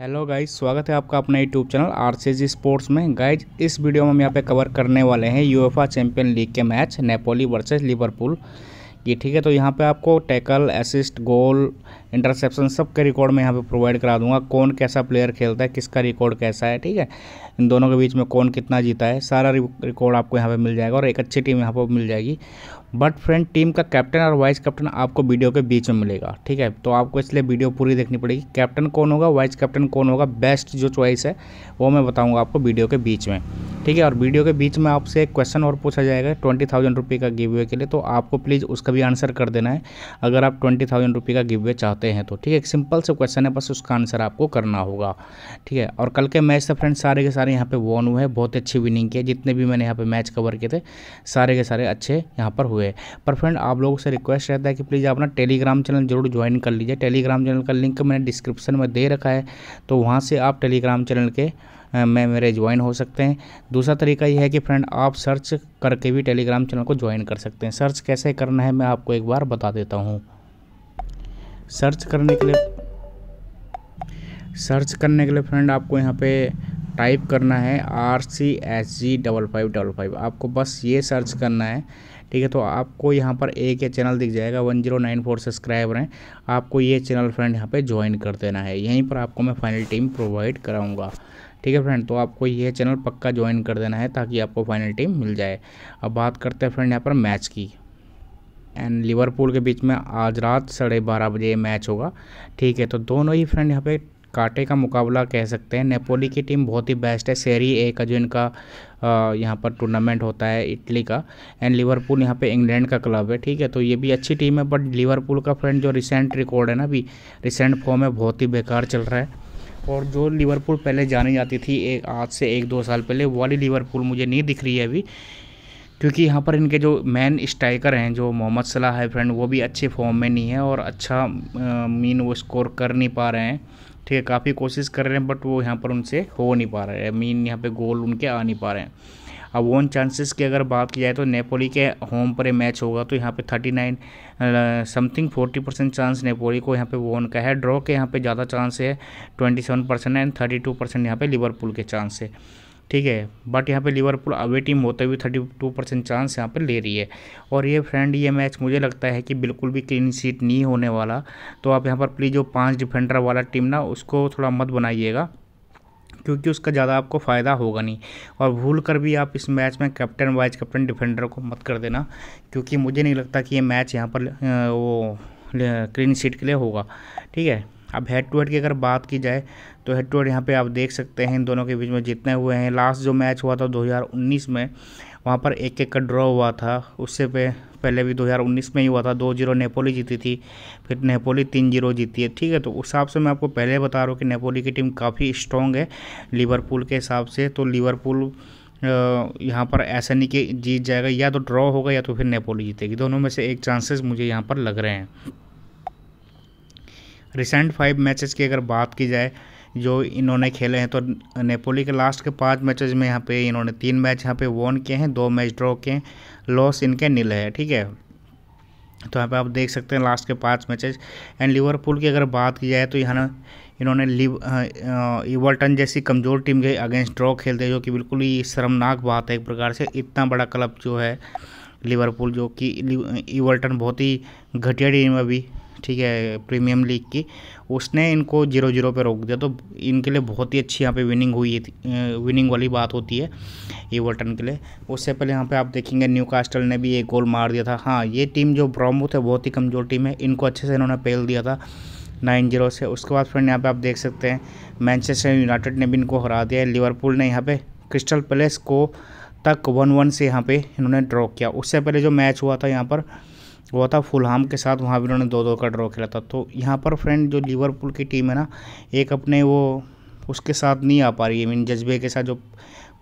hello guys स्वागत है आपका अपने YouTube channel R C sports में गाइज इस वीडियो में हम यहाँ पे कवर करने वाले हैं यूएफा चैंपियन लीग के मैच नेपोली वर्सेस लिवरपूल ये ठीक है तो यहाँ पे आपको टैकल असिस्ट गोल इंटरसेप्शन सब के रिकॉर्ड में यहाँ पे प्रोवाइड करा दूंगा कौन कैसा प्लेयर खेलता है किसका रिकॉर्ड कैसा है ठीक है इन दोनों के बीच में कौन कितना जीता है सारा रिकॉर्ड आपको यहाँ पे मिल जाएगा और एक अच्छी टीम यहाँ पर मिल जाएगी बट फ्रेंड टीम का कैप्टन और वाइस कैप्टन आपको वीडियो के बीच में मिलेगा ठीक है तो आपको इसलिए वीडियो पूरी देखनी पड़ेगी कैप्टन कौन होगा वाइस कैप्टन कौन होगा बेस्ट जो चॉइस है वो मैं बताऊँगा आपको वीडियो के बीच में ठीक है और वीडियो के बीच में आपसे एक क्वेश्चन और पूछा जाएगा ट्वेंटी थाउजेंड रुपी का गिव वे के लिए तो आपको प्लीज़ उसका भी आंसर कर देना है अगर आप ट्वेंटी थाउजेंड रुपी का गिव वे चाहते हैं तो ठीक है एक सिंपल से क्वेश्चन है बस उसका आंसर आपको करना होगा ठीक है और कल के मैच से फ्रेंड सारे के सारे यहाँ पर वॉन हुए हैं बहुत अच्छी विनिंग की जितने भी मैंने यहाँ पर मैच कवर किए थे सारे के सारे अच्छे यहाँ पर हुए हुए पर फ्रेंड आप लोगों से रिक्वेस्ट रहता है कि प्लीज़ अपना टेलीग्राम चैनल जरूर ज्वाइन कर लीजिए टेलीग्राम चैनल का लिंक मैंने डिस्क्रिप्शन में दे रखा है तो वहाँ से आप टेलीग्राम चैनल के मैं मेरे ज्वाइन हो सकते हैं दूसरा तरीका यह है कि फ्रेंड आप सर्च करके भी टेलीग्राम चैनल को ज्वाइन कर सकते हैं सर्च कैसे करना है मैं आपको एक बार बता देता हूँ सर्च करने के लिए सर्च करने के लिए फ्रेंड आपको यहाँ पे टाइप करना है R C S G double five double five आपको बस ये सर्च करना है ठीक है तो आपको यहाँ पर एक ये चैनल दिख जाएगा one zero nine four subscriber हैं आपको ये चैनल फ्रेंड यहाँ पे ज्वाइन कर देना है यहीं पर आपको मैं फाइनल टीम प्रोवाइड कराऊँगा ठीक है फ्रेंड तो आपको ये चैनल पक्का ज्वाइन कर देना है ताकि आपको फाइनल टीम मिल जाए अब बात करते हैं फ्रेंड यहाँ पर मैच की एंड लिवरपूल के बीच में आज रात साढ़े बारह बजे मैच होगा ठीक है तो दोनों ही फ्रेंड यहाँ पे कांटे का मुकाबला कह सकते हैं नेपोली की टीम बहुत ही बेस्ट है सेरी ए का जो इनका यहाँ पर टूर्नामेंट होता है इटली का एंड लिवरपूल यहाँ पे इंग्लैंड का क्लब है ठीक है तो ये भी अच्छी टीम है बट लिवरपूल का फ्रेंड जो रिसेंट रिकॉर्ड है ना अभी रिसेंट फॉर्म है बहुत ही बेकार चल रहा है और जो लिवरपूल पहले जानी जाती थी एक आज से एक दो साल पहले वाली लिवरपूल मुझे नहीं दिख रही है अभी क्योंकि यहाँ पर इनके जो मेन स्ट्राइकर हैं जो मोहम्मद सलाह है फ्रेंड वो भी अच्छे फॉर्म में नहीं है और अच्छा मीन वो स्कोर कर नहीं पा रहे हैं ठीक है काफ़ी कोशिश कर रहे हैं बट वो यहाँ पर उनसे हो नहीं पा रहा है मीन यहाँ पे गोल उनके आ नहीं पा रहे हैं अब ओन चांसेस की अगर बात की जाए तो नेपोली के होम पर मैच होगा तो यहाँ पे 39 समथिंग 40 परसेंट चांस नेपोली को यहाँ पे वोन का है ड्रॉ के यहाँ पे ज़्यादा चांस है 27 परसेंट एंड 32 परसेंट यहाँ पर लिवरपूल के चांस है ठीक है बट यहाँ पे लिवरपूल अवे टीम होते हुए थर्टी टू परसेंट चांस यहाँ पे ले रही है और ये फ्रेंड ये मैच मुझे लगता है कि बिल्कुल भी क्लीन सीट नहीं होने वाला तो आप यहाँ पर प्लीज़ जो पाँच डिफेंडर वाला टीम ना उसको थोड़ा मत बनाइएगा क्योंकि उसका ज़्यादा आपको फ़ायदा होगा नहीं और भूल कर भी आप इस मैच में कैप्टन वाइस कैप्टन डिफेंडर को मत कर देना क्योंकि मुझे नहीं लगता कि ये मैच यहाँ पर वो क्लीन सीट के लिए होगा ठीक है अब हेड टू हेड की अगर बात की जाए तो हेड टू हेड यहाँ पे आप देख सकते हैं इन दोनों के बीच में जितने हुए हैं लास्ट जो मैच हुआ था 2019 में वहाँ पर एक एक का ड्रॉ हुआ था उससे पे पहले भी 2019 में ही हुआ था दो जीरो नेपोली जीती थी फिर नेपोली तीन जीरो जीती है ठीक है तो उस हिसाब से मैं आपको पहले बता रहा हूँ कि नेपोली की टीम काफ़ी स्ट्रॉन्ग है लिवरपूल के हिसाब से तो लिवरपूल यहाँ पर ऐसा नहीं कि जीत जाएगा या तो ड्रॉ होगा या तो फिर नेपोली जीतेगी दोनों में से एक चांसेस मुझे यहाँ पर लग रहे हैं रिसेंट फाइव मैचेस की अगर बात की जाए जो इन्होंने खेले हैं तो नेपोली के लास्ट के पाँच मैचेस में यहाँ पे इन्होंने तीन मैच यहाँ पे वॉन किए हैं दो मैच ड्रॉ किए हैं लॉस इनके नील है ठीक है तो यहाँ पे आप देख सकते हैं लास्ट के पाँच मैचेस एंड लिवरपूल की अगर बात की जाए तो यहाँ इन्होंने इवल्टन जैसी कमज़ोर टीम के अगेंस्ट ड्रॉ खेलते हैं जो कि बिल्कुल ही शर्मनाक बात है एक प्रकार से इतना बड़ा क्लब जो है लिवरपूल जो कि इवल्टन बहुत ही घटिया टीम अभी ठीक है प्रीमियम लीग की उसने इनको जीरो जीरो पे रोक दिया तो इनके लिए बहुत ही अच्छी यहाँ पे विनिंग हुई विनिंग वाली बात होती है एवर्टन के लिए उससे पहले यहाँ पे आप देखेंगे न्यू कास्टल ने भी एक गोल मार दिया था हाँ ये टीम जो ब्रॉम्बो थे बहुत ही कमज़ोर टीम है इनको अच्छे से इन्होंने पेल दिया था नाइन जीरो से उसके बाद फिर यहाँ पे आप देख सकते हैं मैनचेस्टर यूनाइटेड ने भी इनको हरा दिया है लिवरपूल ने यहाँ पे क्रिस्टल पैलेस को तक वन वन से यहाँ पे इन्होंने ड्रॉ किया उससे पहले जो मैच हुआ था यहाँ पर हुआ था फुलहाम के साथ वहाँ भी उन्होंने दो दो का ड्रॉ खेला था तो यहाँ पर फ्रेंड जो लिवरपूल की टीम है ना एक अपने वो उसके साथ नहीं आ पा रही है मीन जज्बे के साथ जो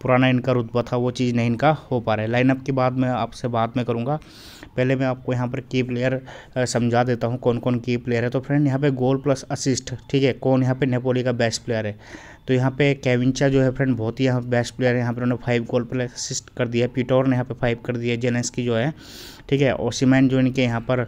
पुराना इनका रुतबा था वो चीज़ नहीं इनका हो पा रहा है लाइनअप के बाद मैं आपसे बात में करूँगा पहले मैं आपको यहाँ पर की प्लेयर समझा देता हूँ कौन कौन की प्लेयर है तो फ्रेंड यहाँ पे गोल प्लस असिस्ट ठीक है कौन यहाँ पे नेपोली का बेस्ट प्लेयर है तो यहाँ पे कैविंचा जो है फ्रेंड बहुत ही यहाँ बेस्ट प्लेयर है यहाँ पर उन्होंने फाइव गोल प्लस असिस्ट कर दिया है पीटोर ने यहाँ पर फाइव कर दिया जेनेस की जो है ठीक है और सीमेंट जो इनके यहाँ पर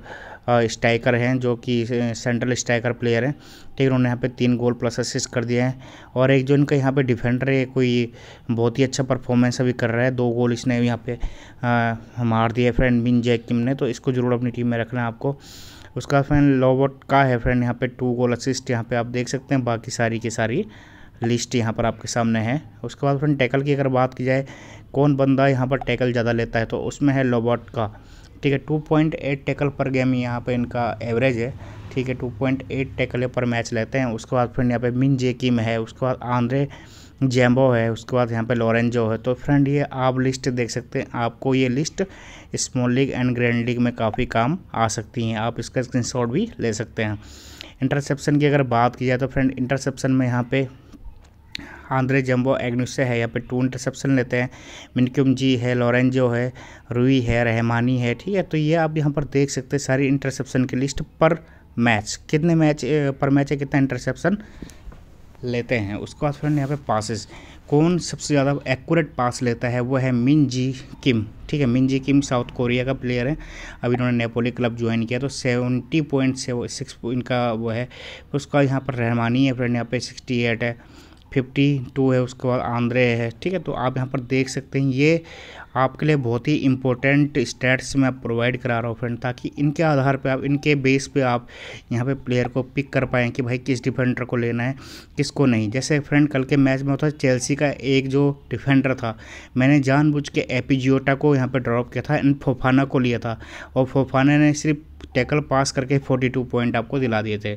स्ट्राइकर हैं जो कि सेंट्रल स्ट्राइकर प्लेयर हैं ठीक है उन्होंने यहाँ पे तीन गोल प्लस असिस्ट कर दिए हैं और एक जो इनका यहाँ पे डिफेंडर है कोई बहुत ही अच्छा परफॉर्मेंस अभी कर रहा है दो गोल इसने यहाँ पे आ, मार दिया फ्रेंड मिन जैकिम ने तो इसको जरूर अपनी टीम में रखना है आपको उसका फ्रेंड लॉबर्ट का है फ्रेंड यहाँ पर टू गोल असिस्ट यहाँ पर आप देख सकते हैं बाकी सारी की सारी लिस्ट यहाँ पर आपके सामने है उसके बाद फ्रेंड टैकल की अगर बात की जाए कौन बंदा यहाँ पर टैकल ज़्यादा लेता है तो उसमें है लोबोट का ठीक है टू पॉइंट एट टेकल पर गेम यहाँ पे इनका एवरेज है ठीक है टू पॉइंट एट टेकले पर मैच लेते हैं उसके बाद फ्रेंड यहाँ पे मिन जे किम है उसके बाद आंद्रे जैम्बो है उसके बाद यहाँ पे लॉरेंजो है तो फ्रेंड ये आप लिस्ट देख सकते हैं आपको ये list small league and grand league में काफ़ी काम आ सकती हैं आप इसका स्क्रीन भी ले सकते हैं इंटरसेप्शन की अगर बात की जाए तो फ्रेंड इंटरसेप्शन में यहाँ पे आंद्रे जम्बो एग्नुसे है यहाँ पे टू इंटरसेप्शन लेते हैं मिनक्यूम जी है लॉरेंजो जो है रूई है रहमानी है ठीक है तो ये आप यहाँ पर देख सकते हैं सारी इंटरसेप्शन की लिस्ट पर मैच कितने मैच पर मैच है कितना इंटरसेप्शन लेते हैं उसके बाद फ्रेंड यहाँ पे पासिस कौन सबसे ज़्यादा एक्यूरेट पास लेता है वो है मिन जी किम ठीक है Min Jae Kim South Korea का प्लेयर है अब इन्होंने नेपोली क्लब ज्वाइन किया तो सेवेंटी पॉइंट सिक्स इनका वो है उसका यहाँ पर रहमानी है फ्रेंड यहाँ पे सिक्सटी एट है फिफ्टी टू है उसके बाद आंध्रे है ठीक है तो आप यहाँ पर देख सकते हैं ये आपके लिए बहुत ही इंपॉर्टेंट स्टैट्स मैं प्रोवाइड करा रहा हूँ फ्रेंड ताकि इनके आधार पे आप इनके बेस पे आप यहाँ पे प्लेयर को पिक कर पाएँ कि भाई किस डिफेंडर को लेना है किसको नहीं जैसे फ्रेंड कल के मैच में होता है चेल्सी का एक जो डिफेंडर था मैंने जानबूझ के एपीजियोटा को यहाँ पर ड्रॉप किया था एंड फोफाना को लिया था और फोफाना ने सिर्फ टैकल पास करके टू पॉइंट आपको दिला दिए थे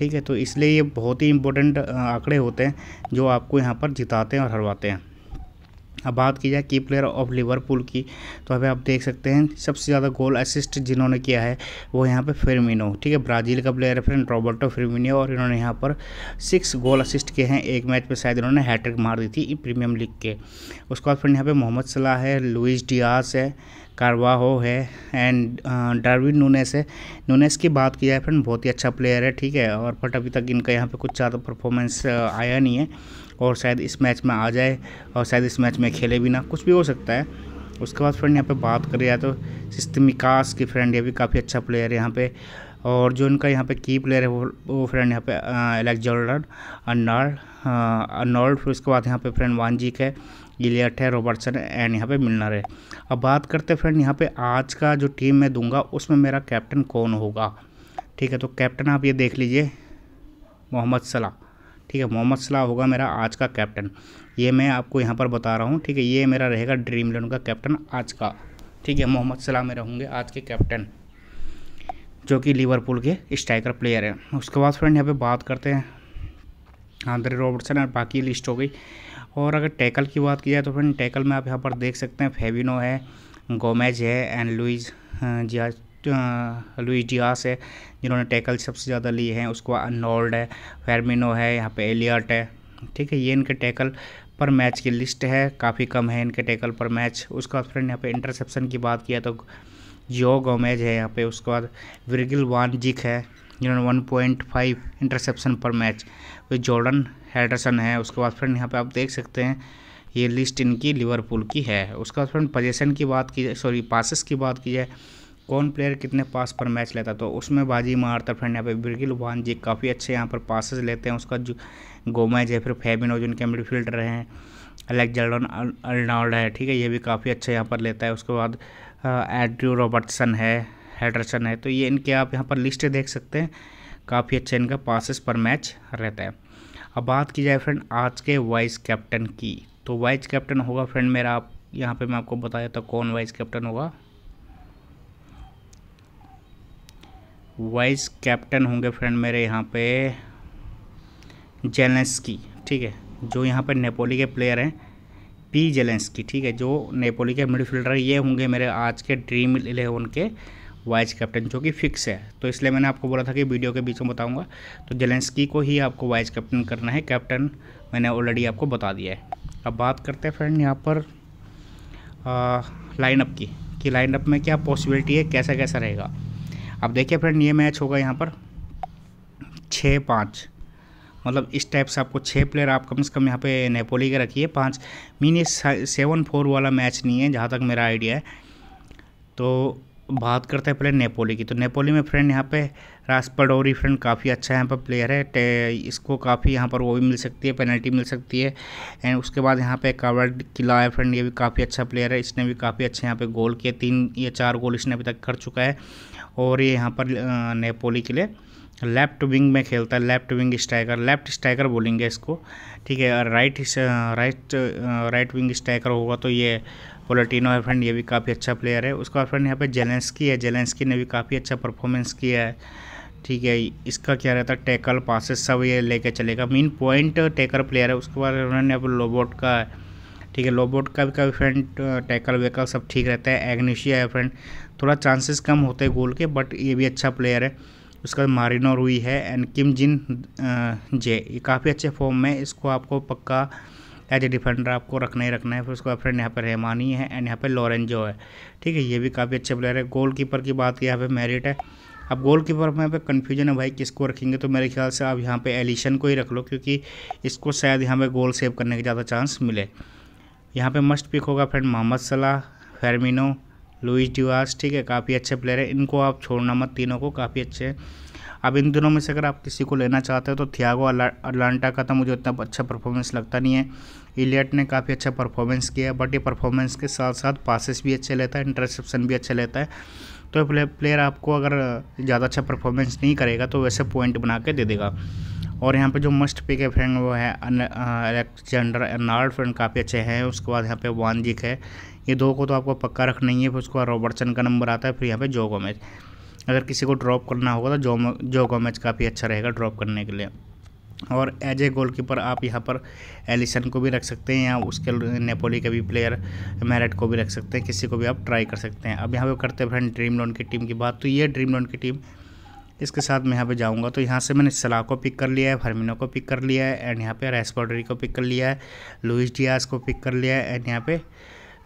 ठीक है तो इसलिए ये बहुत ही इंपॉर्टेंट आंकड़े होते हैं जो आपको यहाँ पर जिताते हैं और हरवाते हैं अब बात की जाए की प्लेयर ऑफ लिवरपूल की तो अभी आप देख सकते हैं सबसे ज़्यादा गोल असिस्ट जिन्होंने किया है वो यहाँ पे फिरमिनो ठीक है ब्राज़ील का प्लेयर है फ्रेंड रॉबर्टो फिरमिनो और इन्होंने यहाँ पर सिक्स गोल असिस्ट किए हैं एक मैच में शायद इन्होंने हैट्रिक मार दी थी प्रीमियम लीग के उसके बाद फ्रेंड यहाँ पर मोहम्मद सलाह है लुइस डियास है कारवाहो है एंड डार्विन नूनेस है नूनेस की बात की जाए फ्रेंड बहुत ही अच्छा प्लेयर है ठीक है और फट अभी तक इनका यहाँ पे कुछ ज़्यादा परफॉर्मेंस uh, आया नहीं है और शायद इस मैच में आ जाए और शायद इस मैच में खेले भी ना कुछ भी हो सकता है उसके बाद फ्रेंड यहाँ पर बात करी जाए तो सिस्तमिकास की फ्रेंड ये भी काफ़ी अच्छा प्लेयर है यहाँ पर और जो इनका यहाँ पे की प्लेयर है वो वो फ्रेंड यहाँ पे एलेक्जर्ड अर्नाल्ड अर्नॉल्ड फिर उसके बाद यहाँ पे फ्रेंड वानजिक है गिलियट है रॉबर्टसन एंड यहाँ पे मिलनर है अब बात करते हैं फ्रेंड यहाँ पे आज का जो टीम मैं दूंगा उसमें मेरा कैप्टन कौन होगा ठीक है तो कैप्टन आप ये देख लीजिए मोहम्मद सलाह ठीक है मोहम्मद सलाह होगा मेरा आज का कैप्टन ये मैं आपको यहाँ पर बता रहा हूँ ठीक है ये मेरा रहेगा ड्रीम इलेवन का कैप्टन आज का ठीक है मोहम्मद सलाह मेरे होंगे आज के कैप्टन जो कि लिवरपूल के स्ट्राइकर प्लेयर हैं उसके बाद फ्रेंड यहाँ पे बात करते हैं आंद्रे रॉबर्टसन और बाकी लिस्ट हो गई और अगर टैकल की बात की जाए तो फ्रेंड टैकल में आप यहाँ पर देख सकते हैं फेविनो है गोमेज है एंड लुइज हाँ, जिया हाँ, लुई डियास है जिन्होंने टैकल सबसे ज़्यादा लिए हैं उसको अनोल्ड है फेरमिनो है यहाँ पे एलियट है ठीक है ये इनके टैकल पर मैच की लिस्ट है काफ़ी कम है इनके टैकल पर मैच उसके बाद फ्रेंड यहाँ पे इंटरसेप्शन की बात किया तो जियो गोमेज है यहाँ पे उसके बाद विरगिल वानजिक है जिन्होंने one point five interception per match वे जॉर्डन हेडरसन है उसके बाद फ्रेंड यहाँ पे आप देख सकते हैं ये लिस्ट इनकी लिवरपूल की है उसके बाद फ्रेंड पजेशन की बात की जाए सॉरी पासिस की बात की जाए कौन प्लेयर कितने पास पर मैच लेता तो उसमें बाजी मारता फ्रेंड यहाँ पे बिरगिल वान जी काफ़ी अच्छे यहाँ पर पासिस लेते हैं उसका जो गोमेज है फिर फेबिनो जो इनके मिडफील्डर हैं अलेक्जेंडर अर्नाल्ड है ठीक है ये भी काफ़ी अच्छा यहाँ पर लेता है उसके बाद एड्रू रॉबर्टसन है हेडरसन है तो ये इनके आप यहाँ पर लिस्ट देख सकते हैं काफ़ी अच्छा इनका पासिस पर मैच रहता है अब बात की जाए फ्रेंड आज के वाइस कैप्टन की तो वाइस कैप्टन होगा फ्रेंड मेरा आप यहाँ पर मैं आपको बताया था कौन वाइस कैप्टन होगा वाइस कैप्टन होंगे फ्रेंड मेरे यहाँ पे जेलेंस्की ठीक है जो यहाँ पर नेपोली के प्लेयर हैं पी जेलेंस्की ठीक है जो नेपोली के मिडफील्डर ये होंगे मेरे आज के ड्रीम इलेवन के वाइस कैप्टन जो कि फिक्स है तो इसलिए मैंने आपको बोला था कि वीडियो के बीच में बताऊंगा तो जेलेंसकी को ही आपको वाइस कैप्टन करना है कैप्टन मैंने ऑलरेडी आपको बता दिया है अब बात करते हैं फ्रेंड यहाँ पर लाइनअप की कि लाइनअप में क्या पॉसिबिलिटी है कैसा कैसा रहेगा अब देखिए फ्रेंड ये मैच होगा यहाँ पर छः पाँच मतलब इस टाइप से आपको छः प्लेयर आप कम से कम यहाँ पे नेपोली के रखिए पाँच मीन ये सेवन फोर वाला मैच नहीं है जहाँ तक मेरा आइडिया है तो बात करते हैं पहले नेपोली की तो नेपोली में फ्रेंड यहाँ पे रास्पाडोरी फ्रेंड काफ़ी अच्छा यहाँ पर प्लेयर है इसको काफ़ी यहाँ पर वो भी मिल सकती है पेनल्टी मिल सकती है एंड उसके बाद यहाँ पे कवर्ड किला है फ्रेंड ये भी काफ़ी अच्छा प्लेयर है इसने भी काफ़ी अच्छे यहाँ पे गोल किए तीन या चार गोल इसने अभी तक कर चुका है और ये यहाँ पर नेपोली के लिए लेफ्ट विंग में खेलता है left wing striker left striker बोलेंगे इसको ठीक है right right right wing striker होगा तो ये पोलटिनो है फ्रेंड ये भी काफ़ी अच्छा प्लेयर है उसका फ्रेंड यहाँ पे जेलेंस्की है जेलेंस्की ने भी काफ़ी अच्छा परफॉर्मेंस किया है ठीक है इसका क्या रहता है टैकल पासिस सब ये लेके चलेगा मेन पॉइंट टेकर प्लेयर है उसके बाद उन्होंने अब लोबोट का ठीक है लोबोट का भी काफ़ी फ्रेंड टैकल वेकल सब ठीक रहता है एग्निशिया है फ्रेंड थोड़ा चांसेस कम होते हैं गोल के बट ये भी अच्छा प्लेयर है उसका मारिनो रुई है एंड किम जिन जे ये काफ़ी अच्छे फॉर्म में इसको आपको पक्का एज ए डिफेंडर आपको रखना ही रखना है फिर उसका फ्रेंड यहाँ पर रहमानी है एंड यहाँ पर लॉरेंजो है ठीक है ये भी काफ़ी अच्छे प्लेयर है गोल कीपर की बात की यहाँ पर मेरिट है अब गोल कीपर में यहाँ पे कन्फ्यूजन है भाई किसको रखेंगे तो मेरे ख्याल से आप यहाँ पे एलिशन को ही रख लो क्योंकि इसको शायद यहाँ पे गोल सेव करने के ज़्यादा चांस मिले यहाँ पे मस्ट पिक होगा friend Mohamed Salah Firmino Louis Divas ठीक है काफ़ी अच्छे प्लेयर है इनको आप छोड़ना मत तीनों को काफ़ी अच्छे हैं अब इन दोनों में से अगर आप किसी को लेना चाहते हो तो थियागो अलांटा का तो मुझे उतना अच्छा परफॉर्मेंस लगता नहीं है इलियट ने काफ़ी अच्छा परफॉर्मेंस किया बट ये परफॉर्मेंस के साथ साथ पासिस भी अच्छे लेता है इंटरसेप्शन भी अच्छे लेता है तो प्ले प्लेयर आपको अगर ज़्यादा अच्छा परफॉर्मेंस नहीं करेगा तो वैसे पॉइंट बना के दे देगा और यहाँ पे जो मस्ट पिक है फ्रेंड वो है अलेक्जेंडर एनार्ड फ्रेंड काफ़ी अच्छे हैं उसके बाद यहाँ पे वानजिक है ये दो को तो आपको पक्का रखना ही है फिर उसके बाद रॉबर्टसन का नंबर आता है फिर यहाँ पे जोगो मैच अगर किसी को ड्रॉप करना होगा तो जो जो गोमेज काफ़ी अच्छा रहेगा ड्रॉप करने के लिए और एज ए गोलकीपर आप यहाँ पर एलिसन को भी रख सकते हैं या उसके नेपोली के भी प्लेयर मेरेट को भी रख सकते हैं किसी को भी आप ट्राई कर सकते हैं अब यहाँ पे करते हैं फ्रेंड ड्रीम लोन की टीम की बात तो ये ड्रीम लोन की टीम इसके साथ मैं यहाँ पे जाऊँगा तो यहाँ से मैंने सलाह को पिक कर लिया है फर्मिनो को पिक कर लिया है एंड यहाँ पे रेस्पोडरी को पिक कर लिया है लुइस डियाज को पिक कर लिया है एंड यहाँ पे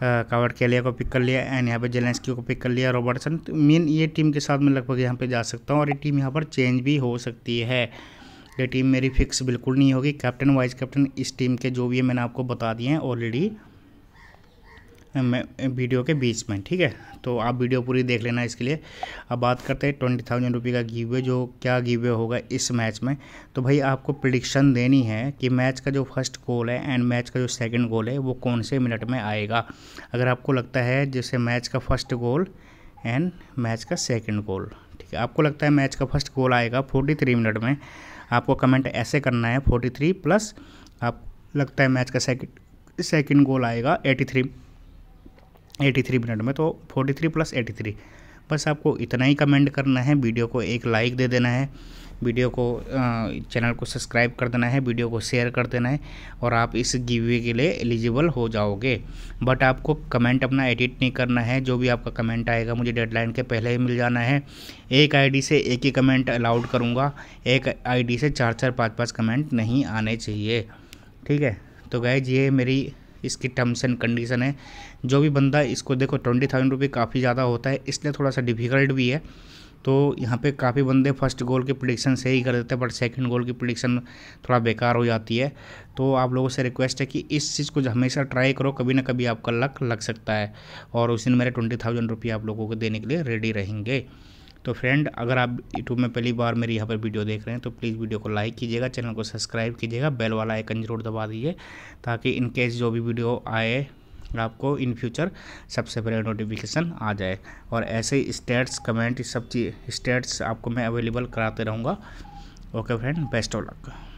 कावट केलिया को पिक कर लिया एंड यहाँ पे जेलेंसकी को पिक कर लिया रॉबर्टसन तो मेन ये टीम के साथ मैं लगभग यहाँ पे जा सकता हूँ और ये टीम यहाँ पर चेंज भी हो सकती है ये टीम मेरी फिक्स बिल्कुल नहीं होगी कैप्टन वाइस कैप्टन इस टीम के जो भी है मैंने आपको बता दिए हैं ऑलरेडी वीडियो के बीच में ठीक है तो आप वीडियो पूरी देख लेना इसके लिए अब बात करते हैं ट्वेंटी थाउजेंड रुपये का गिवे जो क्या गिवे होगा इस मैच में तो भाई आपको प्रडिक्शन देनी है कि मैच का जो फर्स्ट गोल है एंड मैच का जो सेकंड गोल है वो कौन से मिनट में आएगा अगर आपको लगता है जैसे मैच का फर्स्ट गोल एंड मैच का सेकेंड गोल ठीक है आपको लगता है मैच का फर्स्ट गोल आएगा फोर्टी थ्री मिनट में आपको कमेंट ऐसे करना है फोर्टी थ्री प्लस आप लगता है मैच का सेकंड सेकंड गोल आएगा eighty three eighty three minute में तो forty three plus eighty three बस आपको इतना ही कमेंट करना है वीडियो को एक लाइक दे देना है वीडियो को चैनल को सब्सक्राइब कर देना है वीडियो को शेयर कर देना है और आप इस गिवे के लिए एलिजिबल हो जाओगे बट आपको कमेंट अपना एडिट नहीं करना है जो भी आपका कमेंट आएगा मुझे डेडलाइन के पहले ही मिल जाना है एक आईडी से एक ही कमेंट अलाउड करूँगा एक आईडी से चार चार पाँच पाँच कमेंट नहीं आने चाहिए ठीक है तो गैज ये मेरी इसकी टर्म्स एंड कंडीशन है जो भी बंदा इसको देखो ट्वेंटी थाउजेंड रुपये काफ़ी ज़्यादा होता है इसलिए थोड़ा सा डिफ़िकल्ट भी है तो यहाँ पे काफ़ी बंदे फर्स्ट गोल की प्रडिक्शन सही कर देते हैं बट सेकंड गोल की प्रडिक्शन थोड़ा बेकार हो जाती है तो आप लोगों से रिक्वेस्ट है कि इस चीज़ को हमेशा ट्राई करो कभी ना कभी आपका लक लग सकता है और उस दिन मेरे ट्वेंटी थाउजेंड रुपये आप लोगों को देने के लिए रेडी रहेंगे तो फ्रेंड अगर आप यूट्यूब में पहली बार मेरी यहाँ पर वीडियो देख रहे हैं तो प्लीज़ वीडियो को लाइक कीजिएगा चैनल को सब्सक्राइब कीजिएगा बेल वाला आइकन जरूर दबा दीजिए ताकि इन केस जो भी वीडियो आए आपको इन फ्यूचर सबसे पहले नोटिफिकेशन आ जाए और ऐसे ही स्टेट्स कमेंट सब चीज स्टेट्स आपको मैं अवेलेबल कराते रहूँगा okay friend best of luck